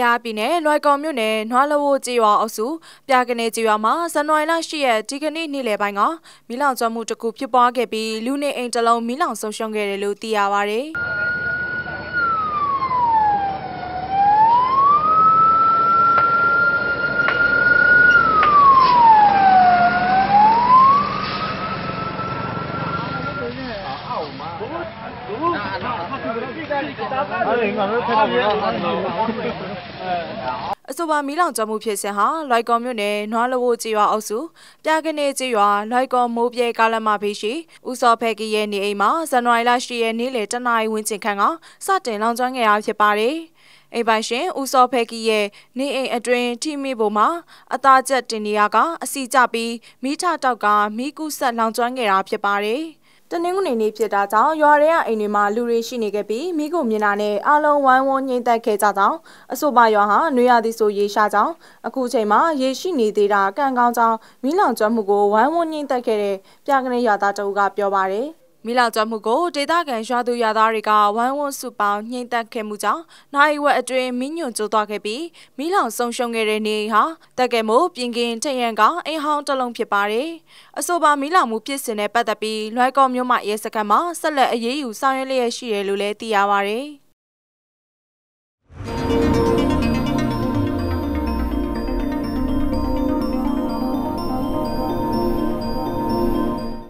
ကယားပြည်နယ်လွိုင်ကော်မြို့နယ်နွားလဝိုကျေးရွာအုပ်စုပြာကနေကျေးရွာမှာဇန်နဝါရီလ10ရက်ဒီကနေ့နေ့လယ်ပိုင်းကမိလောင်ကျွမ်းမှုတစ်ခုဖြစ်ပွားခဲ့ပြီးလူနေအိမ်တစ်လုံးမိလောင်ဆုံးရှုံးခဲ့တယ်လို့သိရပါဗျ။အဆိုပါမီးလောင်ကျွမ်းမှုဖြစ်စဉ်ဟာလိုက်ကော်မြို့နယ်နွားလဝိုကျေးရွာအုပ်စုပြာကနေကျေးရွာလိုက်ကော်မိုးပြဲကားလမ်းမဘေးရှိဦးစောဖဲကီရဲ့နေအိမ်မှာဇန်နဝါရီလ10ရက်နေ့လယ်တနာရီဝန်းကျင်ခန့်ကစတင်လောင်ကျွမ်းခဲ့ရဖြစ်ပါတယ်။အိမ်ပိုင်ရှင်ဦးစောဖဲကီရဲ့နေအိမ်အတွင်ထိမိပုံမှာ အသားကျက်တင်နေရကအစီကျပြီးမိထတောက်ကမိကုဆက်လောင်ကျွမ်းခဲ့တာဖြစ်ပါတယ်။တနင်္ဂနွေနေ့ဖြစ်တာကြောင့်ရွာထဲကအိမ်တွေမှာလူတွေရှိနေခဲ့ပြီးမိကိုမြင်တာနဲ့အားလုံးဝိုင်းဝန်းငြိမ်သက်ခဲ့ကြကြောင်းအဆိုပါရွာဟာနွေရာသီဆိုရေရှာကြောင်းအခုချိန်မှာရေရှိနေသေးတာကံကောင်းကြောင်းမိလောင်ကျွမ်းမှုကိုဝိုင်းဝန်းငြိမ်သက်ခဲ့တဲ့ ပြာကနေရွာသားတအုပ်ကပြောပါတယ်။မိလောင်ကျွမ်းမှုကိုဒေသခံရွာသူရွာသားတွေကဝိုင်းဝန်းစုပေါင်းညှိနှိုင်းခဲ့မှုကြောင့်နိုင်ဝက်အတွင်းမိညွန့်ကျိုးသွားခဲ့ပြီးမိလောင်ဆုံးရှုံးခဲ့တဲ့နေဟာတက်ကဲမို့ပြင်ကင်းထရန်ကအင်ဟောင်းတလုံးဖြစ်ပါတယ်။အဆိုပါမိလောင်မှုဖြစ်စဉ်နဲ့ပတ်သက်ပြီးလွိုက်ကော်မြို့မှာရဲစခန်းမှာဆက်လက်အရေးယူဆောင်ရွက်လျက်ရှိတယ်လို့လည်းသိရပါတယ်။